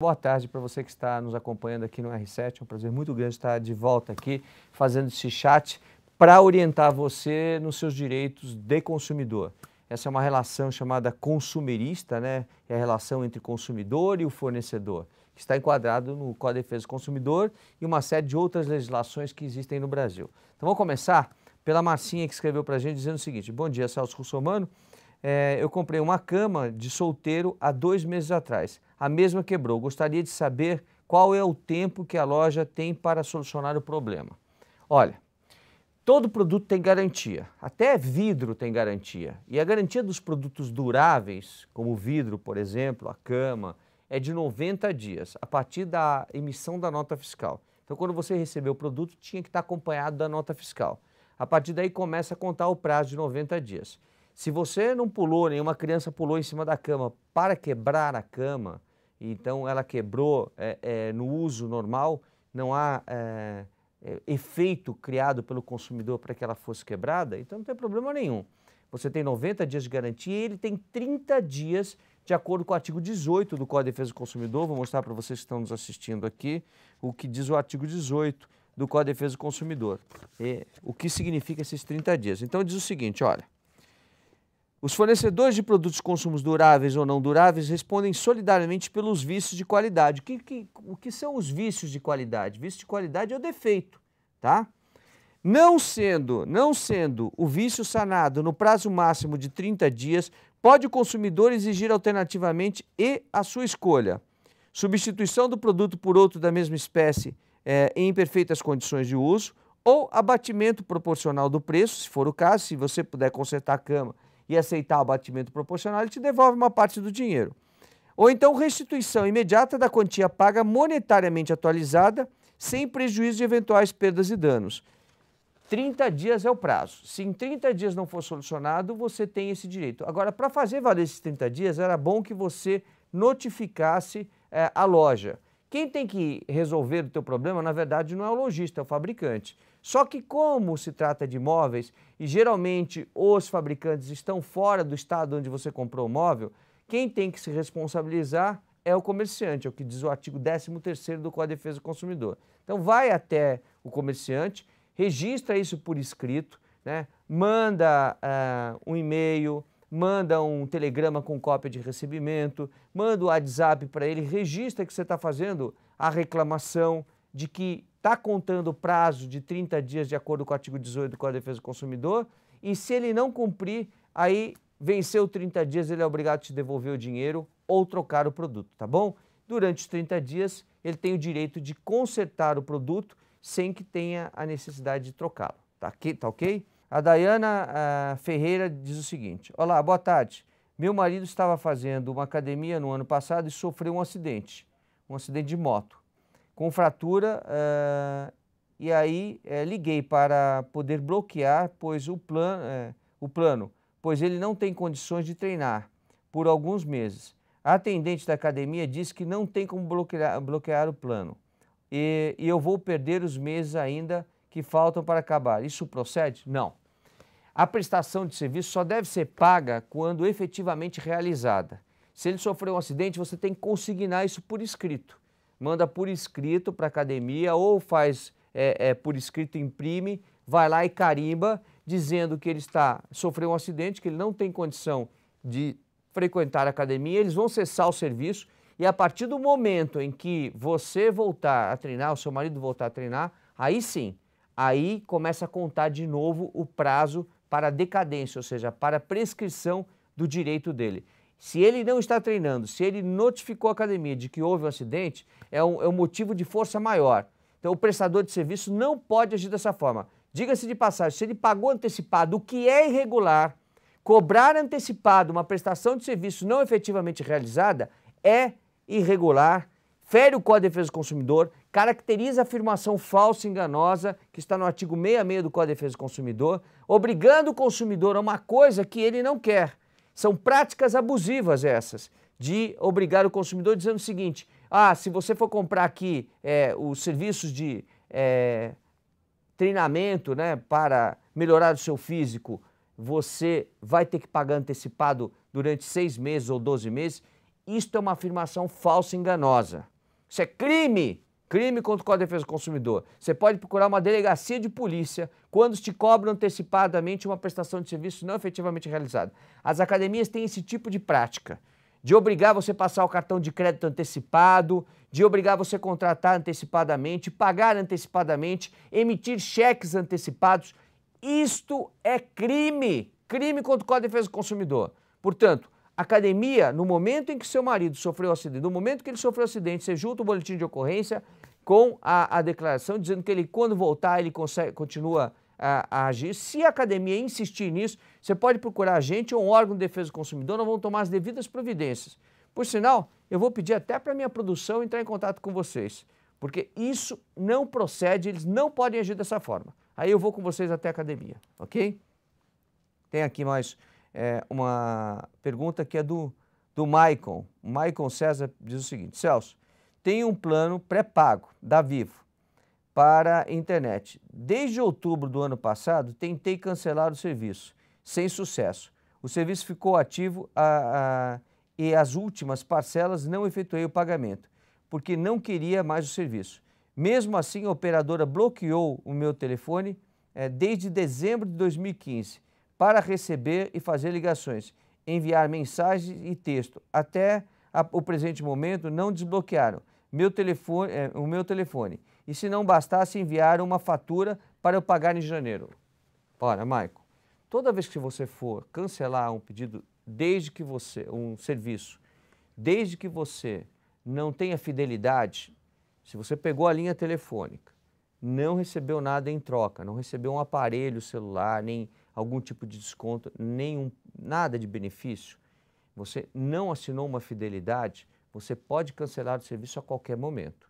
Boa tarde para você que está nos acompanhando aqui no R7. É um prazer muito grande estar de volta aqui fazendo esse chat para orientar você nos seus direitos de consumidor. Essa é uma relação chamada consumerista, né? É a relação entre consumidor e o fornecedor, que está enquadrado no Código de Defesa do Consumidor e uma série de outras legislações que existem no Brasil. Então vamos começar pela Marcinha que escreveu para a gente dizendo o seguinte: Bom dia, Celso Russomano. É, eu comprei uma cama de solteiro há dois meses atrás. A mesma quebrou. Gostaria de saber qual é o tempo que a loja tem para solucionar o problema. Olha, todo produto tem garantia, até vidro tem garantia. E a garantia dos produtos duráveis, como o vidro, por exemplo, a cama, é de 90 dias, a partir da emissão da nota fiscal. Então, quando você recebeu o produto, tinha que estar acompanhado da nota fiscal. A partir daí começa a contar o prazo de 90 dias. Se você não pulou, nenhuma criança pulou em cima da cama para quebrar a cama, então ela quebrou é, é, no uso normal, não há é, é efeito criado pelo consumidor para que ela fosse quebrada, então não tem problema nenhum. Você tem 90 dias de garantia e ele tem 30 dias de acordo com o artigo 18 do Código de Defesa do Consumidor. Vou mostrar para vocês que estão nos assistindo aqui o que diz o artigo 18 do Código de Defesa do Consumidor. E, o que significa esses 30 dias. Então diz o seguinte, olha. Os fornecedores de produtos de consumos duráveis ou não duráveis respondem solidariamente pelos vícios de qualidade. O que, que, o que são os vícios de qualidade? Vício de qualidade é o defeito, tá? Não sendo, não sendo o vício sanado no prazo máximo de 30 dias, pode o consumidor exigir alternativamente e a sua escolha. Substituição do produto por outro da mesma espécie é, em perfeitas condições de uso ou abatimento proporcional do preço, se for o caso, se você puder consertar a cama e aceitar abatimento proporcional, ele te devolve uma parte do dinheiro. Ou então restituição imediata da quantia paga monetariamente atualizada, sem prejuízo de eventuais perdas e danos. 30 dias é o prazo. Se em 30 dias não for solucionado, você tem esse direito. Agora, para fazer valer esses 30 dias, era bom que você notificasse é, a loja. Quem tem que resolver o teu problema, na verdade, não é o lojista, é o fabricante. Só que como se trata de imóveis, e geralmente os fabricantes estão fora do estado onde você comprou o móvel, quem tem que se responsabilizar é o comerciante, é o que diz o artigo 13º do Código de Defesa do Consumidor. Então vai até o comerciante, registra isso por escrito, né? manda uh, um e-mail, manda um telegrama com cópia de recebimento, manda o um WhatsApp para ele, registra que você está fazendo a reclamação de que está contando o prazo de 30 dias de acordo com o artigo 18 do Código de Defesa do Consumidor e se ele não cumprir, aí venceu 30 dias, ele é obrigado a te devolver o dinheiro ou trocar o produto, tá bom? Durante os 30 dias, ele tem o direito de consertar o produto sem que tenha a necessidade de trocá-lo, tá, tá ok? A Dayana a ah, Ferreira diz o seguinte, Olá, boa tarde. Meu marido estava fazendo uma academia no ano passado e sofreu um acidente, um acidente de moto com fratura uh, e aí é, liguei para poder bloquear, pois o, plan, é, o plano, pois ele não tem condições de treinar por alguns meses. A atendente da academia disse que não tem como bloquear, bloquear o plano e, e eu vou perder os meses ainda que faltam para acabar. Isso procede? Não. A prestação de serviço só deve ser paga quando efetivamente realizada. Se ele sofreu um acidente, você tem que consignar isso por escrito manda por escrito para a academia ou faz é, é, por escrito, imprime, vai lá e carimba dizendo que ele está sofreu um acidente, que ele não tem condição de frequentar a academia, eles vão cessar o serviço e a partir do momento em que você voltar a treinar, o seu marido voltar a treinar, aí sim, aí começa a contar de novo o prazo para decadência, ou seja, para prescrição do direito dele. Se ele não está treinando, se ele notificou a academia de que houve um acidente, é um, é um motivo de força maior. Então, o prestador de serviço não pode agir dessa forma. Diga-se de passagem, se ele pagou antecipado, o que é irregular, cobrar antecipado uma prestação de serviço não efetivamente realizada é irregular, fere o Código de Defesa do Consumidor, caracteriza a afirmação falsa e enganosa, que está no artigo 66 do Código de Defesa do Consumidor, obrigando o consumidor a uma coisa que ele não quer. São práticas abusivas essas, de obrigar o consumidor dizendo o seguinte: ah, se você for comprar aqui é, os serviços de é, treinamento né, para melhorar o seu físico, você vai ter que pagar antecipado durante seis meses ou doze meses. Isto é uma afirmação falsa e enganosa. Isso é crime! crime contra o Código de Defesa do Consumidor. Você pode procurar uma delegacia de polícia quando te cobram antecipadamente uma prestação de serviço não efetivamente realizada. As academias têm esse tipo de prática, de obrigar você a passar o cartão de crédito antecipado, de obrigar você a contratar antecipadamente, pagar antecipadamente, emitir cheques antecipados. Isto é crime, crime contra o Código de Defesa do Consumidor. Portanto, academia, no momento em que seu marido sofreu acidente, no momento que ele sofreu acidente, você junta o boletim de ocorrência com a, a declaração, dizendo que ele, quando voltar, ele consegue, continua a, a, agir. Se a academia insistir nisso, você pode procurar a gente ou um órgão de defesa do consumidor, nós vamos tomar as devidas providências. Por sinal, eu vou pedir até para a minha produção entrar em contato com vocês, porque isso não procede, eles não podem agir dessa forma. Aí eu vou com vocês até a academia, ok? Tem aqui mais é, uma pergunta que é do, do Maicon. O Maicon César diz o seguinte: Celso, tem um plano pré-pago da Vivo para a internet. Desde outubro do ano passado, tentei cancelar o serviço, sem sucesso. O serviço ficou ativo a, a, e as últimas parcelas não efetuei o pagamento, porque não queria mais o serviço. Mesmo assim, a operadora bloqueou o meu telefone é, desde dezembro de 2015 para receber e fazer ligações, enviar mensagens e texto. Até a, o presente momento não desbloquearam meu telefone, é, o meu telefone. E se não bastasse, enviaram uma fatura para eu pagar em janeiro. Ora, Maico, toda vez que você for cancelar um pedido, desde que você, um serviço, desde que você não tenha fidelidade, se você pegou a linha telefônica, não recebeu nada em troca, não recebeu um aparelho celular, nem algum tipo de desconto, nenhum, nada de benefício, você não assinou uma fidelidade, você pode cancelar o serviço a qualquer momento.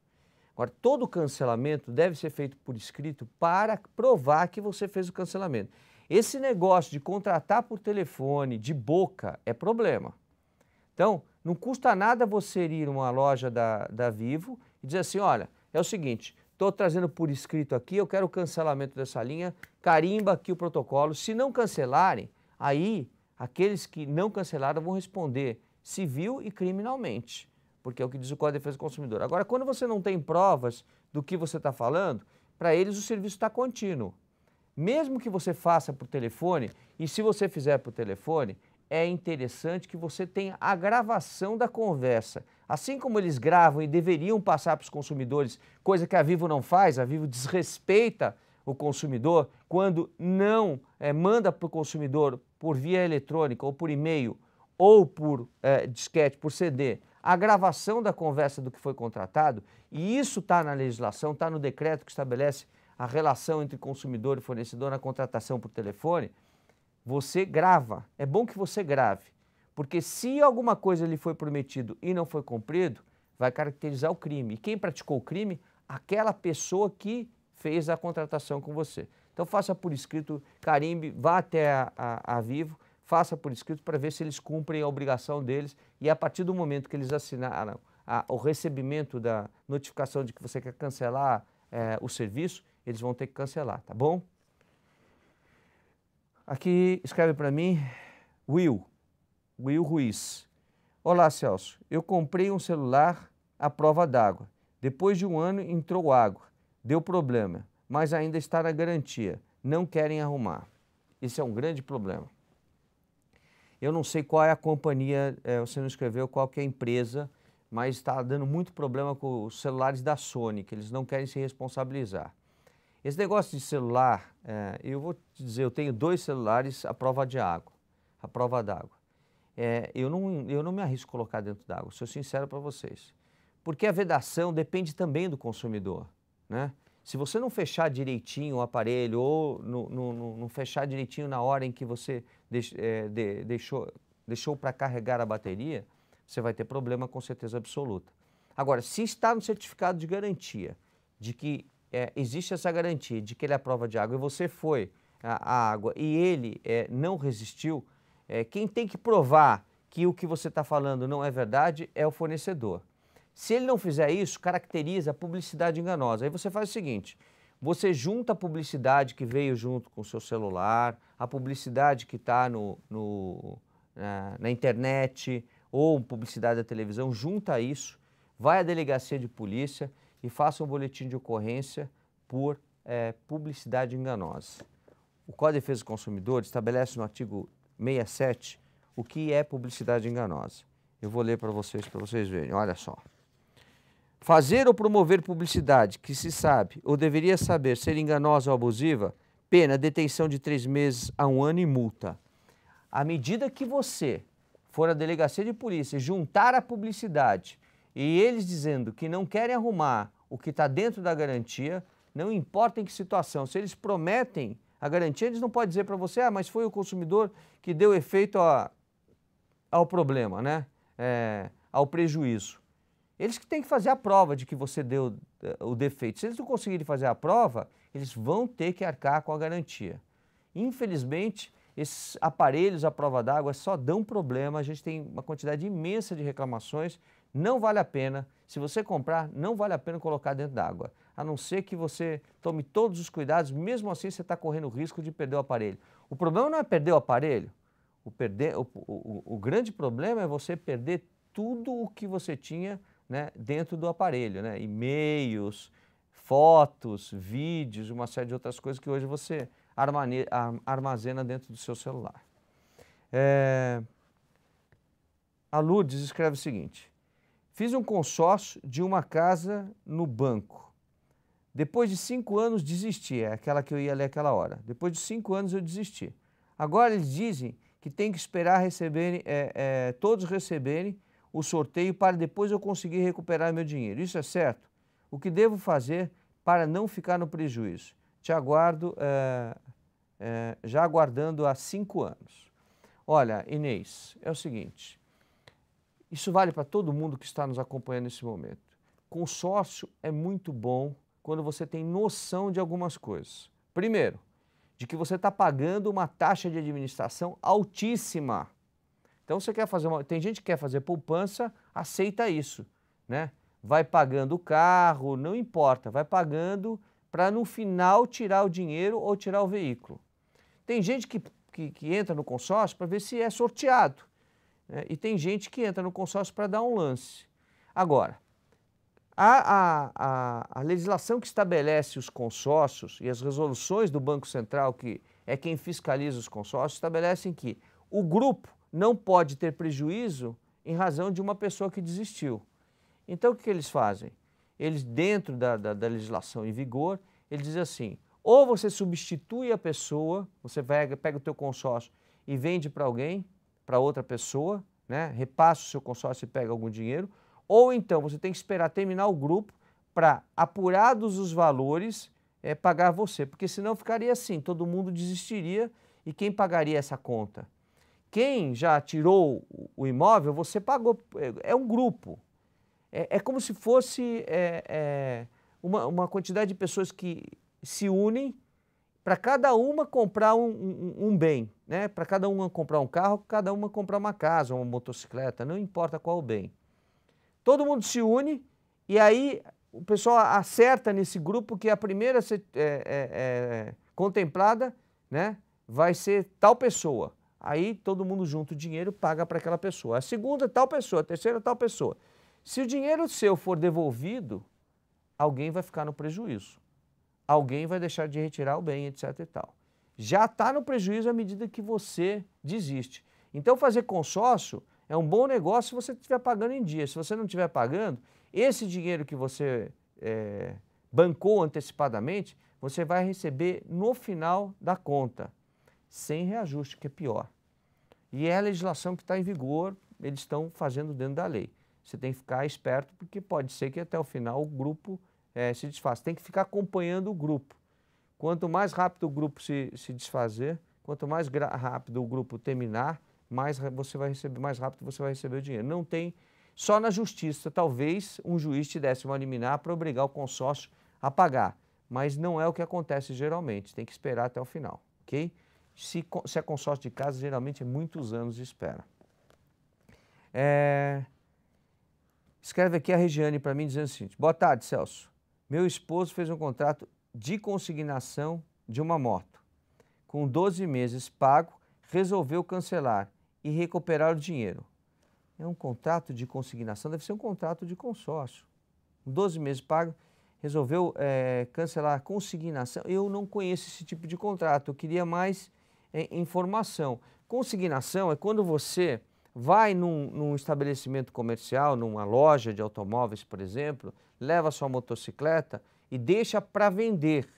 Agora, todo cancelamento deve ser feito por escrito para provar que você fez o cancelamento. Esse negócio de contratar por telefone, de boca, é problema. Então, não custa nada você ir a uma loja da, da Vivo e dizer assim: olha, é o seguinte, Estou trazendo por escrito aqui, eu quero o cancelamento dessa linha, carimba aqui o protocolo. Se não cancelarem, aí aqueles que não cancelaram vão responder civil e criminalmente, porque é o que diz o Código de Defesa do Consumidor. Agora, quando você não tem provas do que você está falando, para eles o serviço está contínuo. Mesmo que você faça por telefone, e se você fizer por telefone, é interessante que você tenha a gravação da conversa. Assim como eles gravam e deveriam passar para os consumidores, coisa que a Vivo não faz, a Vivo desrespeita o consumidor quando não é, manda para o consumidor por via eletrônica ou por e-mail ou por é, disquete, por CD, a gravação da conversa do que foi contratado, e isso está na legislação, está no decreto que estabelece a relação entre consumidor e fornecedor na contratação por telefone, você grava. É bom que você grave. Porque se alguma coisa lhe foi prometido e não foi cumprido, vai caracterizar o crime. E quem praticou o crime? Aquela pessoa que fez a contratação com você. Então faça por escrito, carimbe, vá até a, a, a Vivo, faça por escrito para ver se eles cumprem a obrigação deles e a partir do momento que eles assinaram ah, a, o recebimento da notificação de que você quer cancelar é, o serviço, eles vão ter que cancelar, tá bom? Aqui escreve para mim, Will, Will Ruiz. Olá, Celso. Eu comprei um celular à prova d'água. Depois de um ano entrou água. Deu problema, mas ainda está na garantia. Não querem arrumar. Esse é um grande problema. Eu não sei qual é a companhia, é, você não escreveu qual que é a empresa, mas está dando muito problema com os celulares da Sony, que eles não querem se responsabilizar. Esse negócio de celular, é, eu vou te dizer, eu tenho dois celulares à prova de água, à prova d'água é, eu, não, eu não me arrisco a colocar dentro d'água, sou sincero para vocês. Porque a vedação depende também do consumidor. Né? Se você não fechar direitinho o aparelho ou no, no, no, não fechar direitinho na hora em que você deix, é, de, deixou, deixou para carregar a bateria, você vai ter problema com certeza absoluta. Agora, se está no certificado de garantia, de que é, existe essa garantia de que ele é prova de água e você foi à água e ele é, não resistiu, é, quem tem que provar que o que você está falando não é verdade é o fornecedor. Se ele não fizer isso, caracteriza a publicidade enganosa. Aí você faz o seguinte: você junta a publicidade que veio junto com o seu celular, a publicidade que está no, no na, na, internet ou publicidade da televisão, junta isso, vai à delegacia de polícia e faça um boletim de ocorrência por é, publicidade enganosa. O Código de Defesa do Consumidor estabelece no artigo 67, o que é publicidade enganosa. Eu vou ler para vocês, para vocês verem. Olha só. Fazer ou promover publicidade que se sabe ou deveria saber ser enganosa ou abusiva, pena detenção de três meses a um ano e multa. À medida que você for à delegacia de polícia e juntar a publicidade e eles dizendo que não querem arrumar o que está dentro da garantia, não importa em que situação, se eles prometem a garantia, eles não podem dizer para você, ah, mas foi o consumidor que deu efeito a, ao problema, né? É, ao prejuízo. Eles que têm que fazer a prova de que você deu eh, o defeito. Se eles não conseguirem fazer a prova, eles vão ter que arcar com a garantia. Infelizmente, esses aparelhos à prova d'água só dão problema. A gente tem uma quantidade imensa de reclamações não vale a pena, se você comprar, não vale a pena colocar dentro d'água. A não ser que você tome todos os cuidados, mesmo assim você está correndo o risco de perder o aparelho. O problema não é perder o aparelho. O, perder, o, o, o grande problema é você perder tudo o que você tinha né, dentro do aparelho, né? e-mails, fotos, vídeos, uma série de outras coisas que hoje você armazena dentro do seu celular. É... A Lourdes escreve o seguinte: Fiz um consórcio de uma casa no banco. Depois de cinco anos desisti, é aquela que eu ia ler aquela hora. Depois de cinco anos eu desisti. Agora eles dizem que tem que esperar receberem, é, é, todos receberem o sorteio para depois eu conseguir recuperar meu dinheiro. Isso é certo? O que devo fazer para não ficar no prejuízo? Te aguardo, é, é já aguardando há cinco anos. Olha, Inês, é o seguinte: isso vale para todo mundo que está nos acompanhando nesse momento. Consórcio é muito bom quando você tem noção de algumas coisas. Primeiro, de que você está pagando uma taxa de administração altíssima. Então você quer fazer uma... Tem gente que quer fazer poupança, aceita isso, né? Vai pagando o carro, não importa, vai pagando para no final tirar o dinheiro ou tirar o veículo. Tem gente que, que, que entra no consórcio para ver se é sorteado. Né? E tem gente que entra no consórcio para dar um lance. Agora, a, a, a, legislação que estabelece os consórcios e as resoluções do Banco Central, que é quem fiscaliza os consórcios, estabelecem que o grupo não pode ter prejuízo em razão de uma pessoa que desistiu. Então, o que eles fazem? Eles, dentro da, da, da legislação em vigor, eles dizem assim, ou você substitui a pessoa, você pega, pega o teu consórcio e vende para alguém, para outra pessoa, né? repassa o seu consórcio e pega algum dinheiro, ou então você tem que esperar terminar o grupo para, apurados os valores, é, pagar você, porque senão ficaria assim, todo mundo desistiria e quem pagaria essa conta? Quem já tirou o imóvel, você pagou, é, é um grupo. É, é como se fosse é, é, uma, uma quantidade de pessoas que se unem para cada uma comprar um, um, um bem né, para cada uma comprar um carro, cada uma comprar uma casa, uma motocicleta, não importa qual o bem. Todo mundo se une e aí o pessoal acerta nesse grupo que a primeira a ser é, é, é, contemplada né, vai ser tal pessoa. Aí todo mundo junta o dinheiro paga para aquela pessoa. A segunda, tal pessoa. A terceira, tal pessoa. Se o dinheiro seu for devolvido, alguém vai ficar no prejuízo. Alguém vai deixar de retirar o bem, etc e tal já está no prejuízo à medida que você desiste. Então, fazer consórcio é um bom negócio se você estiver pagando em dia. Se você não estiver pagando, esse dinheiro que você é, bancou antecipadamente, você vai receber no final da conta, sem reajuste, que é pior. E é a legislação que está em vigor, eles estão fazendo dentro da lei. Você tem que ficar esperto, porque pode ser que até o final o grupo é, se desfaça. Tem que ficar acompanhando o grupo. Quanto mais rápido o grupo se, se desfazer, quanto mais rápido o grupo terminar, mais você vai receber, mais rápido você vai receber o dinheiro. Não tem só na justiça, talvez um juiz te desse uma liminar para obrigar o consórcio a pagar, mas não é o que acontece geralmente, tem que esperar até o final, ok? Se, se é consórcio de casa, geralmente é muitos anos de espera. É... Escreve aqui a Regiane para mim dizendo o seguinte: Boa tarde, Celso. Meu esposo fez um contrato de consignação de uma moto. Com 12 meses pago, resolveu cancelar e recuperar o dinheiro. É um contrato de consignação, deve ser um contrato de consórcio. 12 meses pago, resolveu é, cancelar a consignação. Eu não conheço esse tipo de contrato, eu queria mais é, informação. Consignação é quando você vai num, num, estabelecimento comercial, numa loja de automóveis, por exemplo, leva sua motocicleta e deixa para vender.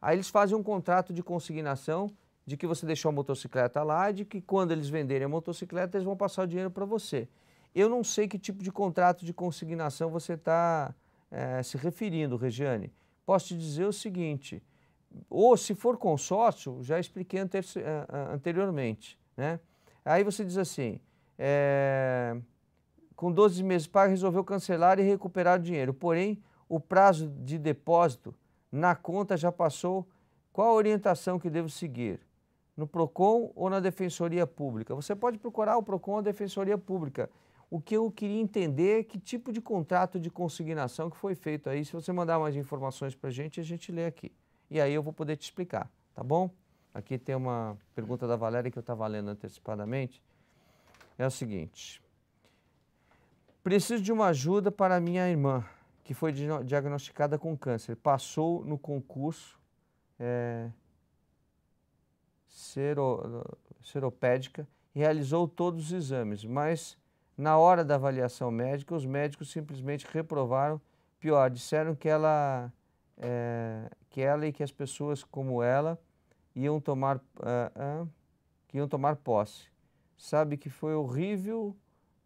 Aí eles fazem um contrato de consignação de que você deixou a motocicleta lá, de que quando eles venderem a motocicleta, eles vão passar o dinheiro para você. Eu não sei que tipo de contrato de consignação você está é, eh, se referindo, Regiane. Posso te dizer o seguinte: ou se for consórcio, já expliquei eh, anteriormente, né? Aí você diz assim: é, com 12 meses paga, resolveu cancelar e recuperar o dinheiro. Porém, o prazo de depósito na conta já passou, qual a orientação que devo seguir? No PROCON ou na Defensoria Pública? Você pode procurar o PROCON ou a Defensoria Pública. O que eu queria entender é que tipo de contrato de consignação que foi feito aí. Se você mandar mais informações para a gente, a gente lê aqui. E aí eu vou poder te explicar, tá bom? Aqui tem uma pergunta da Valéria que eu estava lendo antecipadamente. É o seguinte. Preciso de uma ajuda para minha irmã que foi diagnosticada com câncer. Passou no concurso é, sero, seropédica e realizou todos os exames, mas na hora da avaliação médica, os médicos simplesmente reprovaram. Pior, disseram que ela, é, que ela e que as pessoas como ela iam tomar, uh, uh, que iam tomar posse. Sabe que foi horrível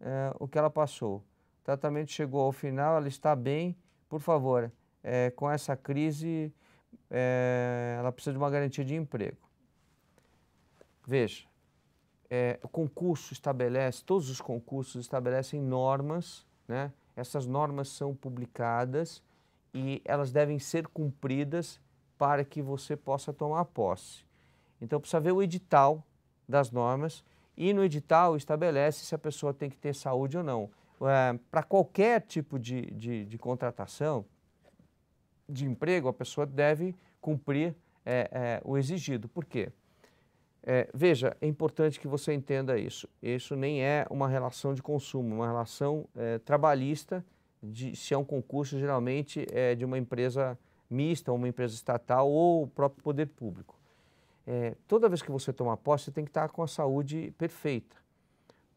uh, o que ela passou. O tratamento chegou ao final, ela está bem. Por favor, é, com essa crise, é, ela precisa de uma garantia de emprego. Veja, é, o concurso estabelece, todos os concursos estabelecem normas, né? essas normas são publicadas e elas devem ser cumpridas para que você possa tomar posse. Então precisa ver o edital das normas e no edital estabelece se a pessoa tem que ter saúde ou não. Eh, para qualquer tipo de, de, de, contratação, de emprego, a pessoa deve cumprir é, é, o exigido. Por quê? É, veja, é importante que você entenda isso. Isso nem é uma relação de consumo, é uma relação trabalhista. De, se é um concurso, geralmente é de uma empresa mista, uma empresa estatal ou o próprio poder público. É, toda vez que você toma posse, você tem que estar com a saúde perfeita.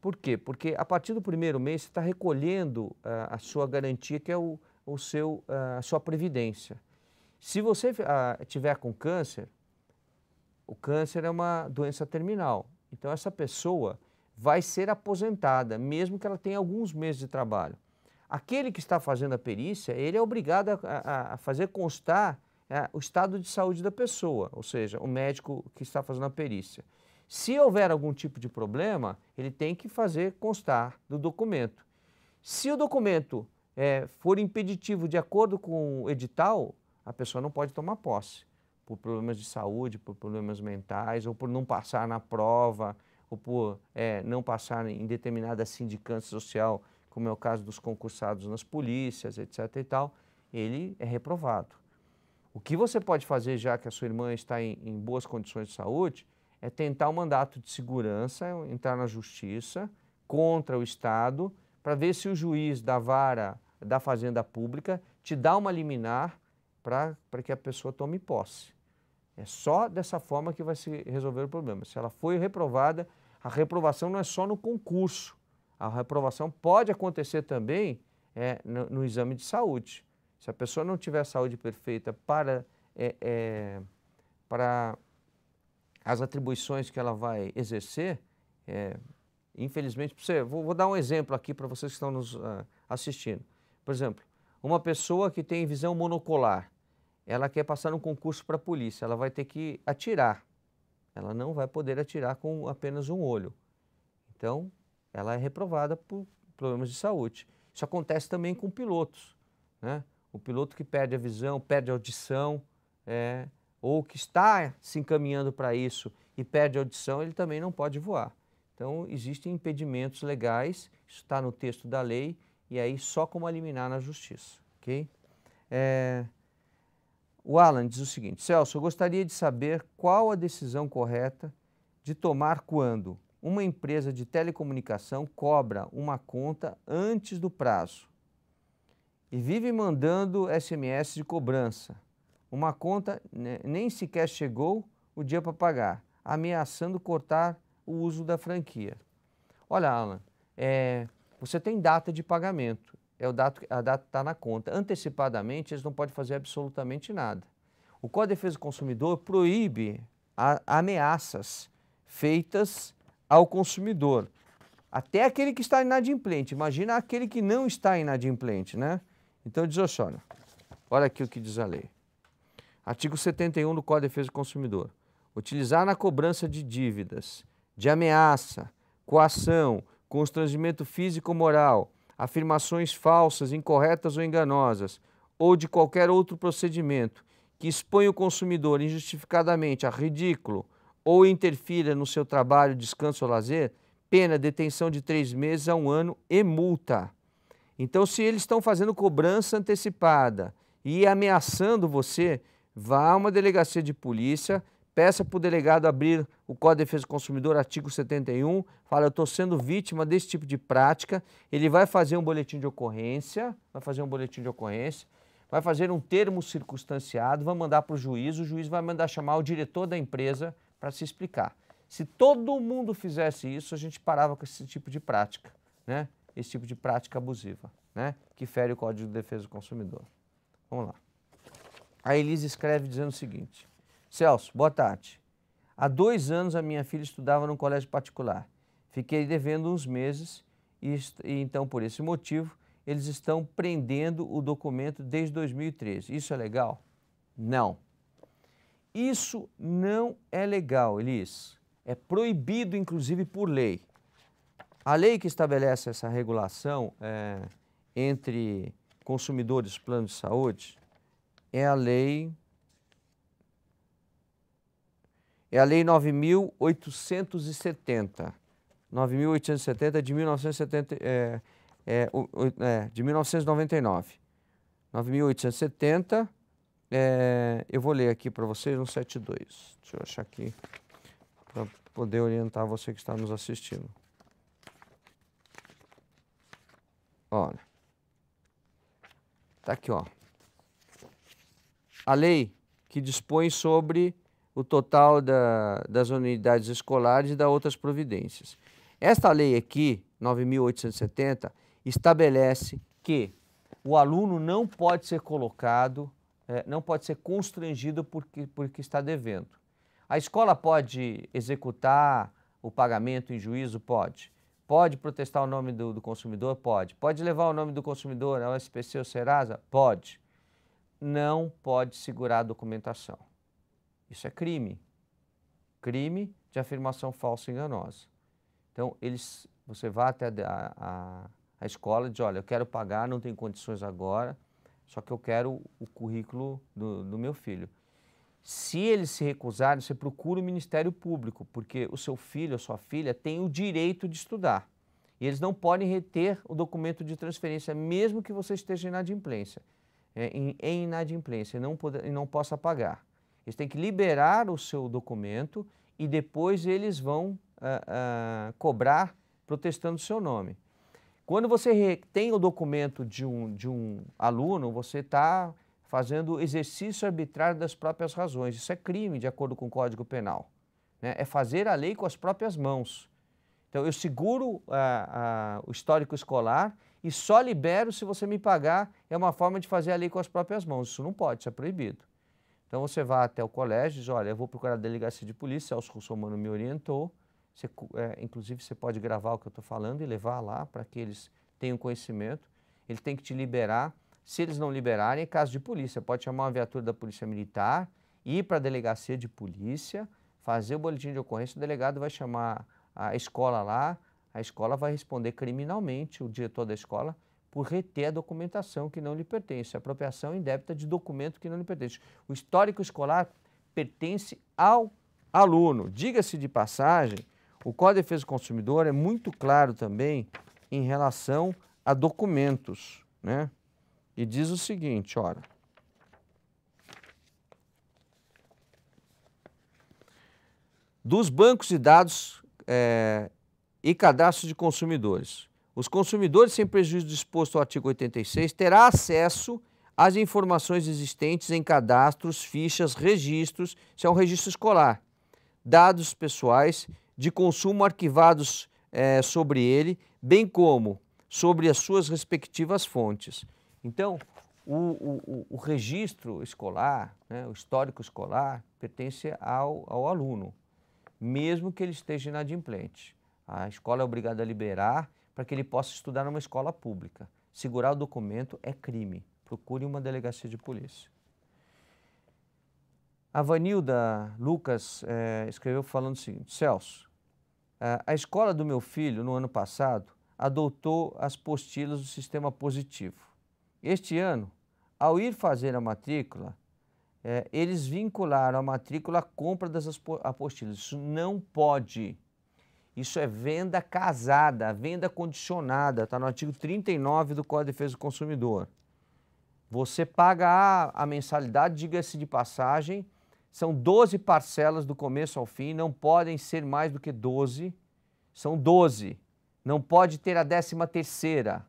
Por quê? Porque a partir do primeiro mês você está recolhendo uh, a sua garantia, que é o, o seu, uh, a sua previdência. Se você uh, tiver com câncer, o câncer é uma doença terminal. Então essa pessoa vai ser aposentada, mesmo que ela tenha alguns meses de trabalho. Aquele que está fazendo a perícia, ele é obrigado a, a, a fazer constar o estado de saúde da pessoa, ou seja, o médico que está fazendo a perícia. Se houver algum tipo de problema, ele tem que fazer constar do documento. Se o documento é, for impeditivo de acordo com o edital, a pessoa não pode tomar posse por problemas de saúde, por problemas mentais, ou por não passar na prova, ou por é, não passar em determinada sindicância social, como é o caso dos concursados nas polícias, etc. e tal, ele é reprovado. O que você pode fazer já que a sua irmã está em, em boas condições de saúde é tentar um mandato de segurança, entrar na justiça contra o Estado, para ver se o juiz da vara da Fazenda Pública te dá uma liminar para que a pessoa tome posse. É só dessa forma que vai se resolver o problema. Se ela foi reprovada, a reprovação não é só no concurso. A reprovação pode acontecer também é, no, no, exame de saúde. Se a pessoa não tiver saúde perfeita para, é, é, para as atribuições que ela vai exercer, é, infelizmente, você, vou, vou, dar um exemplo aqui para vocês que estão nos uh, assistindo. Por exemplo, uma pessoa que tem visão monocular, ela quer passar um concurso para a polícia, ela vai ter que atirar. Ela não vai poder atirar com apenas um olho. Então, ela é reprovada por problemas de saúde. Isso acontece também com pilotos. Né? O piloto que perde a visão, perde a audição, é, ou que está se encaminhando para isso e perde audição, ele também não pode voar. Então, existem impedimentos legais, isso está no texto da lei, e aí só como eliminar na justiça, ok? É... O Alan diz o seguinte, Celso, eu gostaria de saber qual a decisão correta de tomar quando uma empresa de telecomunicação cobra uma conta antes do prazo e vive mandando SMS de cobrança. Uma conta né, nem sequer chegou o dia para pagar, ameaçando cortar o uso da franquia. Olha, Alan, é, você tem data de pagamento, é o dato, a data está na conta. Antecipadamente, eles não podem fazer absolutamente nada. O Código de Defesa do Consumidor proíbe a, ameaças feitas ao consumidor, até aquele que está inadimplente. Imagina aquele que não está inadimplente, né? Então diz, o senhor, olha aqui o que diz a lei. Artigo 71 do Código de Defesa do Consumidor. Utilizar na cobrança de dívidas, de ameaça, coação, constrangimento físico ou moral, afirmações falsas, incorretas ou enganosas, ou de qualquer outro procedimento que expõe o consumidor injustificadamente a ridículo ou interfira no seu trabalho, descanso ou lazer, pena detenção de três meses a um ano e multa. Então, se eles estão fazendo cobrança antecipada e ameaçando você, vá a uma delegacia de polícia, peça para o delegado abrir o Código de Defesa do Consumidor, artigo 71, fala, eu estou sendo vítima desse tipo de prática, ele vai fazer um boletim de ocorrência, vai fazer um boletim de ocorrência, vai fazer um termo circunstanciado, vai mandar para o juiz, o juiz vai mandar chamar o diretor da empresa para se explicar. Se todo mundo fizesse isso, a gente parava com esse tipo de prática, né? esse tipo de prática abusiva, né? que fere o Código de Defesa do Consumidor. Vamos lá. A Elisa escreve dizendo o seguinte: Celso, boa tarde. Há dois anos a minha filha estudava num colégio particular. Fiquei devendo uns meses e, e então, por esse motivo, eles estão prendendo o documento desde 2013. Isso é legal? Não. Isso não é legal, Elis. É proibido, inclusive, por lei. A lei que estabelece essa regulação é, entre consumidores planos de saúde é a lei é a lei 9870. 9870 de 1970 é, é, é, de 1999. 9870 é, eu vou ler aqui para vocês 172. Deixa eu achar aqui para poder orientar você que está nos assistindo. Olha. Tá aqui, ó a lei que dispõe sobre o total da, das unidades escolares e da outras providências. Esta lei aqui, 9.870, estabelece que o aluno não pode ser colocado, eh, não pode ser constrangido porque, porque está devendo. A escola pode executar o pagamento em juízo? Pode. Pode protestar o nome do, do consumidor? Pode. Pode levar o nome do consumidor ao SPC ou Serasa? Pode não pode segurar a documentação. Isso é crime. Crime de afirmação falsa e enganosa. Então, eles, você vai até a, a, a escola e diz, olha, eu quero pagar, não tenho condições agora, só que eu quero o currículo do, do meu filho. Se eles se recusarem, você procura o Ministério Público, porque o seu filho ou sua filha tem o direito de estudar. E eles não podem reter o documento de transferência, mesmo que você esteja em inadimplência é, em, em, inadimplência e não, pode, e não possa pagar. Eles têm que liberar o seu documento e depois eles vão ah, ah, cobrar protestando o seu nome. Quando você tem o documento de um, de um aluno, você está fazendo exercício arbitrário das próprias razões. Isso é crime, de acordo com o Código Penal. Né? É fazer a lei com as próprias mãos. Então, eu seguro ah, o histórico escolar e só libero se você me pagar, é uma forma de fazer a lei com as próprias mãos. Isso não pode, isso é proibido. Então você vai até o colégio e diz, olha, eu vou procurar a delegacia de polícia, Celso Russomano me orientou, você, é, inclusive você pode gravar o que eu estou falando e levar lá para que eles tenham conhecimento. Ele tem que te liberar. Se eles não liberarem, é caso de polícia. Pode chamar uma viatura da polícia militar, ir para a delegacia de polícia, fazer o boletim de ocorrência, o delegado vai chamar a escola lá, a escola vai responder criminalmente o diretor da escola por reter a documentação que não lhe pertence, apropriação indébita de documento que não lhe pertence. O histórico escolar pertence ao aluno. Diga-se de passagem, o Código de Defesa do Consumidor é muito claro também em relação a documentos, né? E diz o seguinte, olha, dos bancos de dados é, e cadastro de consumidores. Os consumidores, sem prejuízo disposto ao artigo 86, terá acesso às informações existentes em cadastros, fichas, registros, se é um registro escolar, dados pessoais de consumo arquivados é, sobre ele, bem como sobre as suas respectivas fontes. Então, o, o, o registro escolar, né, o histórico escolar, pertence ao, ao aluno, mesmo que ele esteja inadimplente. A escola é obrigada a liberar para que ele possa estudar numa escola pública. Segurar o documento é crime. Procure uma delegacia de polícia. A Vanilda Lucas é, escreveu falando o seguinte: Celso, eh, a escola do meu filho, no ano passado, adotou as postilas do sistema positivo. Este ano, ao ir fazer a matrícula, é, eles vincularam a matrícula à compra dessas apostilas. Isso não pode. Isso é venda casada, venda condicionada, está no artigo 39 do Código de Defesa do Consumidor. Você paga a, a mensalidade, diga-se de passagem, são 12 parcelas do começo ao fim, não podem ser mais do que 12. São 12. Não pode ter a 13 terceira,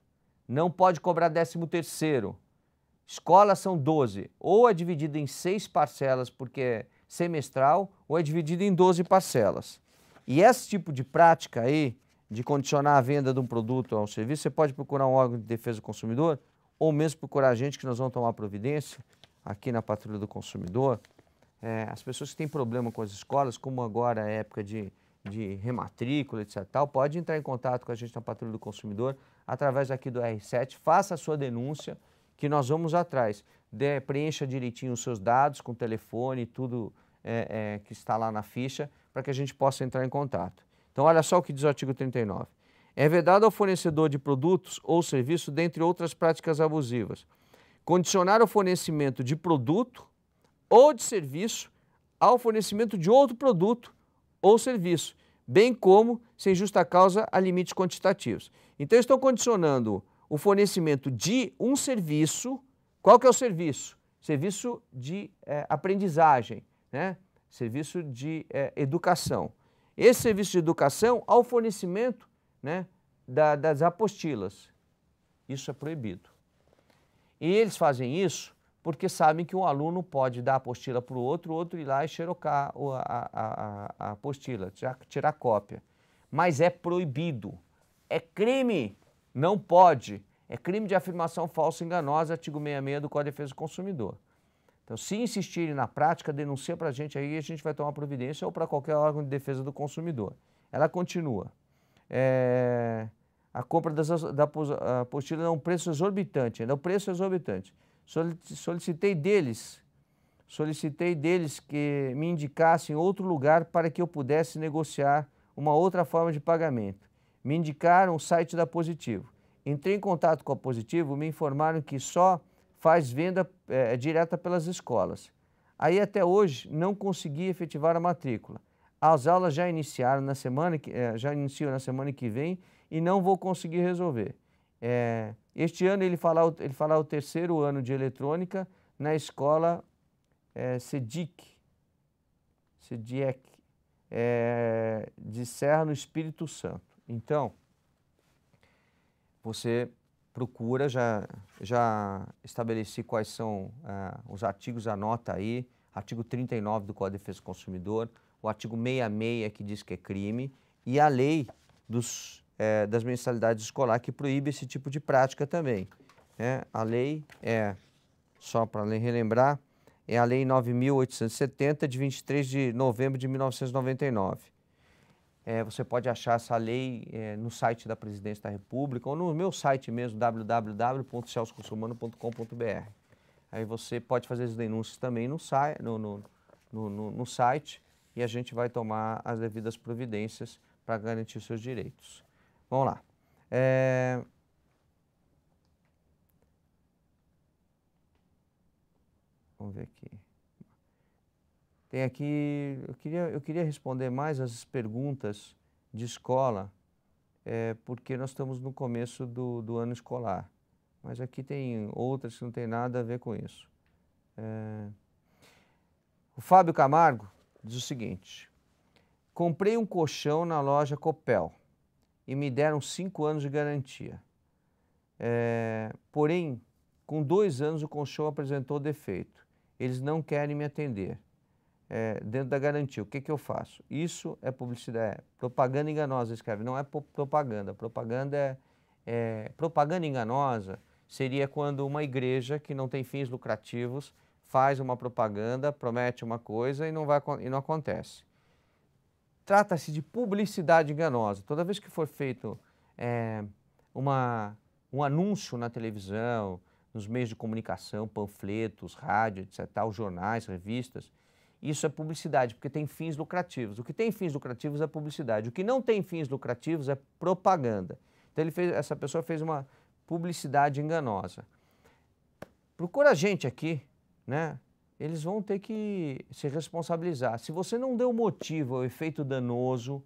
não pode cobrar décimo terceiro. Escolas são 12. Ou é dividido em 6 parcelas porque é semestral, ou é dividido em 12 parcelas. E esse tipo de prática aí, de condicionar a venda de um produto ou um serviço, você pode procurar um órgão de defesa do consumidor ou mesmo procurar a gente que nós vamos tomar providência aqui na Patrulha do Consumidor. É, as pessoas que têm problema com as escolas, como agora é época de, de rematrícula, etc. Tal, pode entrar em contato com a gente na Patrulha do Consumidor através aqui do R7. Faça a sua denúncia que nós vamos atrás. De, preencha direitinho os seus dados com telefone, tudo é, é, que está lá na ficha para que a gente possa entrar em contato. Então, olha só o que diz o artigo 39. É vedado ao fornecedor de produtos ou serviço, dentre outras práticas abusivas, condicionar o fornecimento de produto ou de serviço ao fornecimento de outro produto ou serviço, bem como, sem justa causa, a limites quantitativos. Então, estão condicionando o fornecimento de um serviço. Qual que é o serviço? Serviço de é, aprendizagem, né? serviço de é, educação. Esse serviço de educação ao fornecimento né, da, das apostilas. Isso é proibido. E eles fazem isso porque sabem que um aluno pode dar a apostila para o outro, o outro ir lá e xerocar a, a, a, apostila, tirar, tirar cópia. Mas é proibido. É crime. Não pode. É crime de afirmação falsa enganosa, artigo 66 do Código de Defesa do Consumidor. Então, se insistirem na prática, denuncia para a gente aí e a gente vai tomar providência ou para qualquer órgão de defesa do consumidor. Ela continua. É... A compra das, da apostila é um preço exorbitante, é um preço exorbitante. Solicitei deles, solicitei deles que me indicassem outro lugar para que eu pudesse negociar uma outra forma de pagamento. Me indicaram o site da Positivo. Entrei em contato com a Positivo, me informaram que só faz venda é, é, direta pelas escolas. Aí até hoje não consegui efetivar a matrícula. As aulas já iniciaram na semana que, é, já iniciou na semana que vem e não vou conseguir resolver. É, este ano ele fará, ele fará o terceiro ano de eletrônica na escola é, CEDIC, é, de Serra no Espírito Santo. Então, você procura, já, já estabeleci quais são uh, os artigos, anota aí, artigo 39 do Código de Defesa do Consumidor, o artigo 66 é que diz que é crime e a lei dos, eh, das mensalidades escolares que proíbe esse tipo de prática também. Né? A lei é, só para relembrar, é a Lei 9.870, de 23 de novembro de 1999. É, você pode achar essa lei é, no site da Presidência da República ou no meu site mesmo, www.celsoconsulmano.com.br. Aí você pode fazer as denúncias também no, no, no, no, no site e a gente vai tomar as devidas providências para garantir os seus direitos. Vamos lá. É... Vamos ver aqui. Tem aqui, eu queria, eu queria responder mais as perguntas de escola, é, porque nós estamos no começo do, do ano escolar. Mas aqui tem outras que não tem nada a ver com isso. É... O Fábio Camargo diz o seguinte: comprei um colchão na loja Copel e me deram cinco anos de garantia. É, porém, com dois anos o colchão apresentou defeito. Eles não querem me atender é, dentro da garantia. O que, que eu faço? Isso é publicidade, é propaganda enganosa, escreve. Não é propaganda. Propaganda é, é, propaganda enganosa seria quando uma igreja que não tem fins lucrativos faz uma propaganda, promete uma coisa e não, vai, e não acontece. Trata-se de publicidade enganosa. Toda vez que for feito é, uma, um anúncio na televisão, nos meios de comunicação, panfletos, rádio, etc., jornais, revistas, isso é publicidade, porque tem fins lucrativos. O que tem fins lucrativos é publicidade. O que não tem fins lucrativos é propaganda. Então ele fez, essa pessoa fez uma publicidade enganosa. Procura a gente aqui, né? Eles vão ter que se responsabilizar. Se você não deu motivo ao efeito danoso,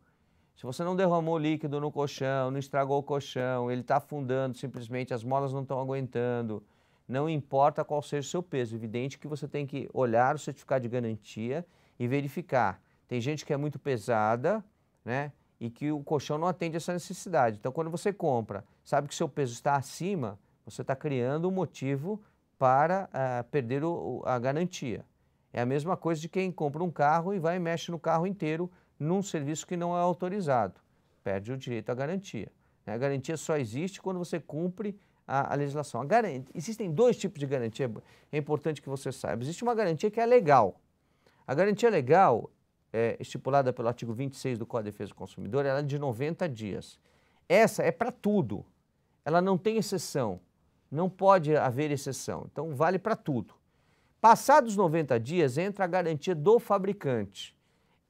se você não derramou líquido no colchão, não estragou o colchão, ele está afundando simplesmente, as molas não estão aguentando, não importa qual seja o seu peso. Evidente que você tem que olhar o certificado de garantia e verificar. Tem gente que é muito pesada, né? E que o colchão não atende essa necessidade. Então, quando você compra, sabe que seu peso está acima, você está criando um motivo para uh, perder o, a garantia. É a mesma coisa de quem compra um carro e vai e mexe no carro inteiro num serviço que não é autorizado. Perde o direito à garantia. Né, a garantia só existe quando você cumpre a, a legislação. A garantia, existem dois tipos de garantia, é importante que você saiba. Existe uma garantia que é legal. A garantia legal, é, estipulada pelo artigo 26 do Código de Defesa do Consumidor, ela é de 90 dias. Essa é para tudo. Ela não tem exceção. Não pode haver exceção. Então, vale para tudo. Passados 90 dias, entra a garantia do fabricante.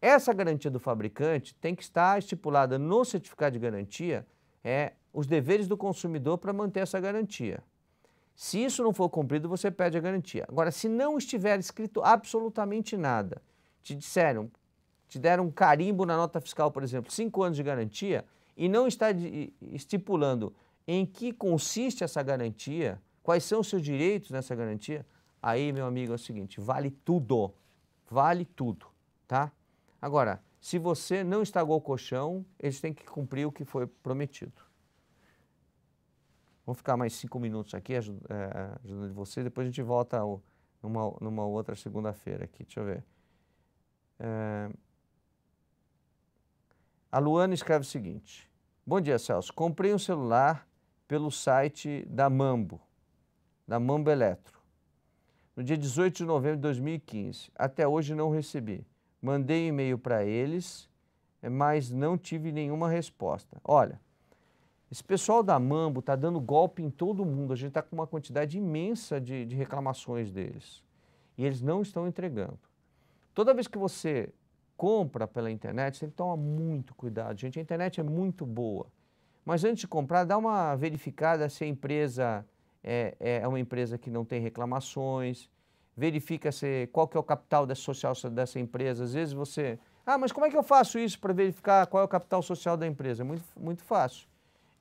Essa garantia do fabricante tem que estar estipulada no certificado de garantia é, os deveres do consumidor para manter essa garantia. Se isso não for cumprido, você perde a garantia. Agora, se não estiver escrito absolutamente nada, te disseram, te deram um carimbo na nota fiscal, por exemplo, cinco anos de garantia, e não está estipulando em que consiste essa garantia, quais são os seus direitos nessa garantia, aí, meu amigo, é o seguinte: vale tudo. Vale tudo, tá? Agora, se você não estagou o colchão, eles têm que cumprir o que foi prometido. Vou ficar mais cinco minutos aqui eh, eh, ajudando você, depois a gente volta numa, numa outra segunda-feira aqui. Deixa eu ver. É... A Luana escreve o seguinte: Bom dia, Celso. Comprei um celular pelo site da Mambo, da Mambo Eletro, no dia 18 de novembro de 2015. Até hoje não recebi. Mandei um e-mail para eles, mas não tive nenhuma resposta. Olha, esse pessoal da Mambo está dando golpe em todo mundo. A gente está com uma quantidade imensa de, de, reclamações deles. E eles não estão entregando. Toda vez que você compra pela internet, você tem que tomar muito cuidado. Gente, a internet é muito boa. Mas antes de comprar, dá uma verificada se a empresa é, é uma empresa que não tem reclamações. Verifica se, qual que é o capital social dessa empresa. Às vezes você... Ah, mas como é que eu faço isso para verificar qual é o capital social da empresa? É muito, muito fácil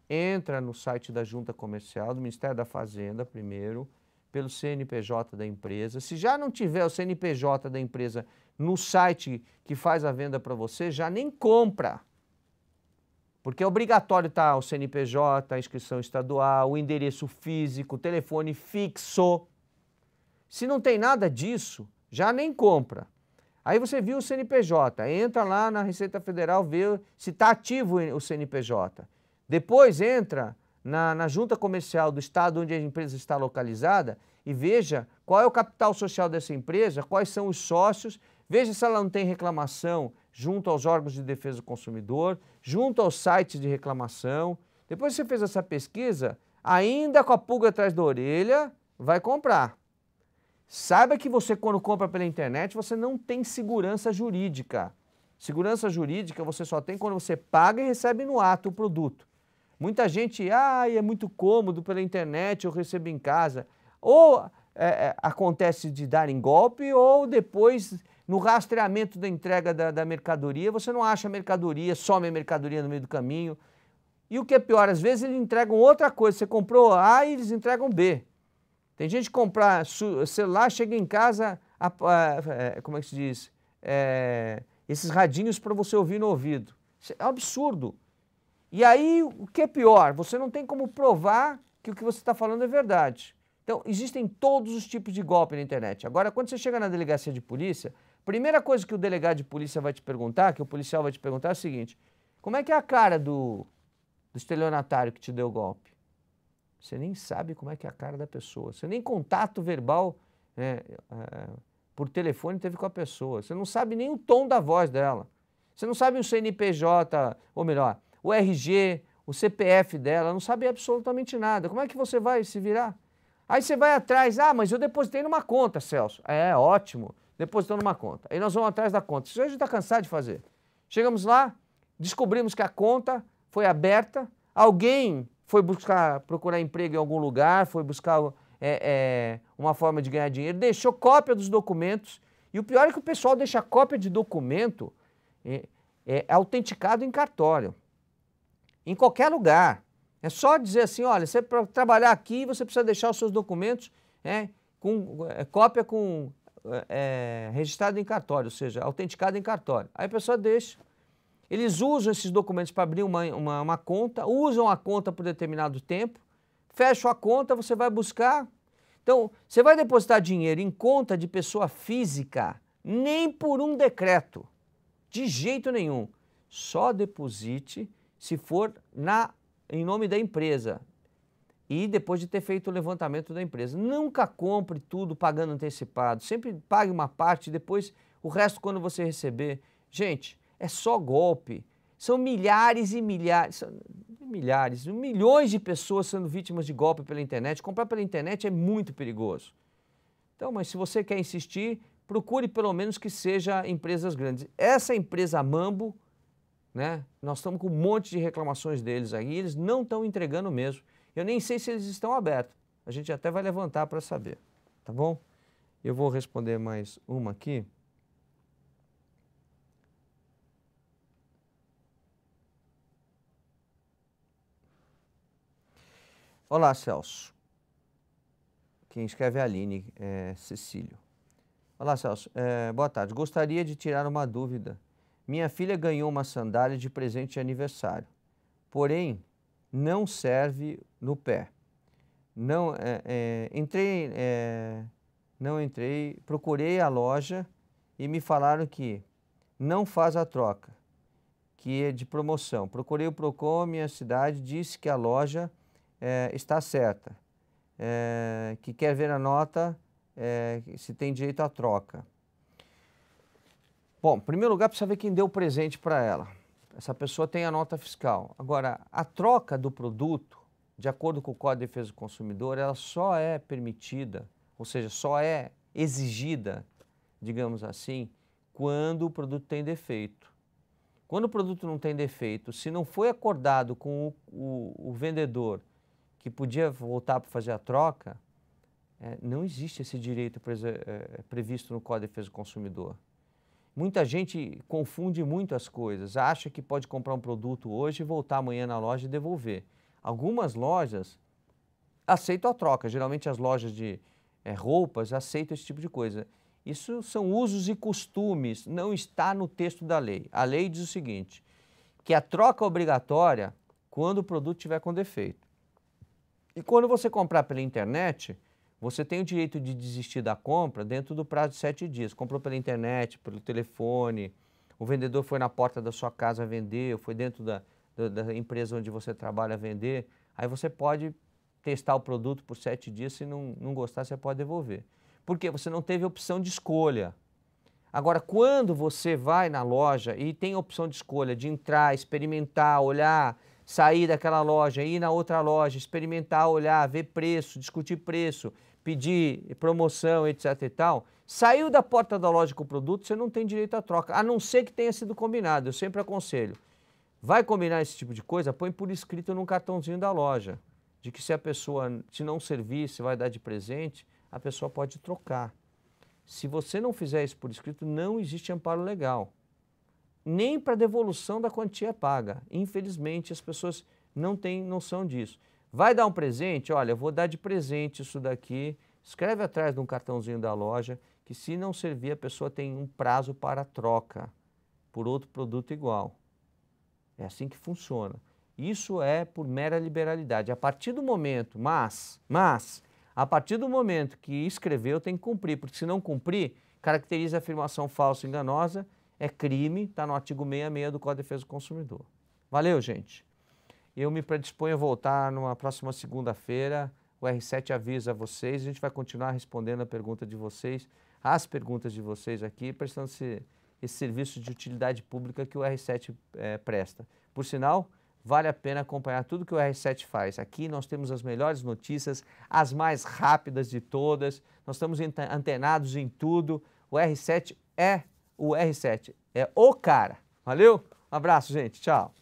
entra no site da Junta Comercial, do Ministério da Fazenda primeiro, pelo CNPJ da empresa. Se já não tiver o CNPJ da empresa no site que faz a venda para você, já nem compra. Porque é obrigatório estar tá, o CNPJ, a inscrição estadual, o endereço físico, o telefone fixo. Se não tem nada disso, já nem compra. Aí você viu o CNPJ, entra lá na Receita Federal, vê se está ativo o CNPJ. Depois entra na, na junta comercial do estado onde a empresa está localizada e veja qual é o capital social dessa empresa, quais são os sócios, veja se ela não tem reclamação junto aos órgãos de defesa do consumidor, junto aos sites de reclamação. Depois que você fez essa pesquisa, ainda com a pulga atrás da orelha, vai comprar. Saiba que você, quando compra pela internet, você não tem segurança jurídica. Segurança jurídica você só tem quando você paga e recebe no ato o produto. Muita gente, ah, é muito cômodo pela internet, eu recebo em casa. Ou é, é acontece de dar em golpe, ou depois no rastreamento da entrega da, da mercadoria, você não acha a mercadoria, some a mercadoria no meio do caminho. E o que é pior, às vezes eles entregam outra coisa. Você comprou A e eles entregam B. Tem gente que celular, chega em casa, a, a, a, é, como é que se diz? É, esses radinhos para você ouvir no ouvido. Isso é um absurdo. E aí, o que é pior? Você não tem como provar que o que você está falando é verdade. Então, existem todos os tipos de golpe na internet. Agora, quando você chega na delegacia de polícia, primeira coisa que o delegado de polícia vai te perguntar, que o policial vai te perguntar é o seguinte: como é que é a cara do, do estelionatário que te deu o golpe? Você nem sabe como é que é a cara da pessoa. Você nem contato verbal né, eh, eh, por telefone teve com a pessoa. Você não sabe nem o tom da voz dela. Você não sabe o CNPJ, ou melhor, o RG, o CPF dela, não sabe absolutamente nada. Como é que você vai se virar? Aí você vai atrás, ah, mas eu depositei numa conta, Celso. É, ótimo, depositou numa conta. Aí nós vamos atrás da conta. Isso a gente está cansado de fazer. Chegamos lá, descobrimos que a conta foi aberta, alguém foi buscar, procurar emprego em algum lugar, foi buscar é, é, uma forma de ganhar dinheiro, deixou cópia dos documentos. E o pior é que o pessoal deixa cópia de documento é, é autenticado em cartório em qualquer lugar. É só dizer assim, olha, você para trabalhar aqui, você precisa deixar os seus documentos é, com é, cópia com é, é, registrado em cartório, ou seja, autenticado em cartório. Aí a pessoa deixa. Eles usam esses documentos para abrir uma, uma, uma conta, usam a conta por determinado tempo, fecham a conta, você vai buscar. Então, você vai depositar dinheiro em conta de pessoa física, nem por um decreto, de jeito nenhum. Só deposite se for na, em nome da empresa e depois de ter feito o levantamento da empresa. Nunca compre tudo pagando antecipado, sempre pague uma parte, depois o resto quando você receber. Gente, é só golpe. São milhares e milhares, milhares, milhões de pessoas sendo vítimas de golpe pela internet. Comprar pela internet é muito perigoso. Então, mas se você quer insistir, procure pelo menos que seja empresas grandes. Essa empresa Mambo, né? Nós estamos com um monte de reclamações deles aí, eles não estão entregando mesmo. Eu nem sei se eles estão abertos. A gente até vai levantar para saber, tá bom? Eu vou responder mais uma aqui. Olá, Celso. Quem escreve é a Aline é, Cecílio. Olá, Celso. É, boa tarde. Gostaria de tirar uma dúvida minha filha ganhou uma sandália de presente de aniversário, porém não serve no pé. Não é, é, entrei, é, não entrei, procurei a loja e me falaram que não faz a troca, que é de promoção. Procurei o Procon, minha cidade disse que a loja é, está certa, é, que quer ver a nota é, se tem direito à troca. Bom, em primeiro lugar, precisa ver quem deu o presente para ela. Essa pessoa tem a nota fiscal. Agora, a troca do produto, de acordo com o Código de Defesa do Consumidor, ela só é permitida, ou seja, só é exigida, digamos assim, quando o produto tem defeito. Quando o produto não tem defeito, se não foi acordado com o, o, o vendedor que podia voltar para fazer a troca, é, não existe esse direito é, é, previsto no Código de Defesa do Consumidor. Muita gente confunde muito as coisas, acha que pode comprar um produto hoje, e voltar amanhã na loja e devolver. Algumas lojas aceitam a troca, geralmente as lojas de é, roupas aceitam esse tipo de coisa. Isso são usos e costumes, não está no texto da lei. A lei diz o seguinte: que a troca é obrigatória quando o produto tiver com defeito. E quando você comprar pela internet, você tem o direito de desistir da compra dentro do prazo de sete dias. Comprou pela internet, pelo telefone, o vendedor foi na porta da sua casa vender, ou foi dentro da, da empresa onde você trabalha vender. Aí você pode testar o produto por sete dias, se não, não gostar, você pode devolver. Porque você não teve opção de escolha. Agora, quando você vai na loja e tem a opção de escolha de entrar, experimentar, olhar, sair daquela loja, ir na outra loja, experimentar, olhar, ver preço, discutir preço, pedir promoção, etc e tal, saiu da porta da loja com o produto, você não tem direito à troca, a não ser que tenha sido combinado, eu sempre aconselho. Vai combinar esse tipo de coisa, põe por escrito num cartãozinho da loja, de que se a pessoa se não servir, se vai dar de presente, a pessoa pode trocar. Se você não fizer isso por escrito, não existe amparo legal. Nem para devolução da quantia paga. Infelizmente, as pessoas não têm noção disso. Vai dar um presente? Olha, vou dar de presente isso daqui. Escreve atrás de um cartãozinho da loja que se não servir a pessoa tem um prazo para troca por outro produto igual. É assim que funciona. Isso é por mera liberalidade. A partir do momento, mas, mas, a partir do momento que escreveu tem que cumprir, porque se não cumprir, caracteriza afirmação falsa enganosa, é crime, está no artigo 66 do Código de Defesa do Consumidor. Valeu, gente. Eu me predisponho a voltar numa próxima segunda-feira. O R7 avisa vocês. A gente vai continuar respondendo a pergunta de vocês, as perguntas de vocês aqui, prestando esse, esse serviço de utilidade pública que o R7 é, eh, presta. Por sinal, vale a pena acompanhar tudo que o R7 faz. Aqui nós temos as melhores notícias, as mais rápidas de todas. Nós estamos antenados em tudo. O R7 é o R7, é o cara. Valeu? Um abraço, gente. Tchau.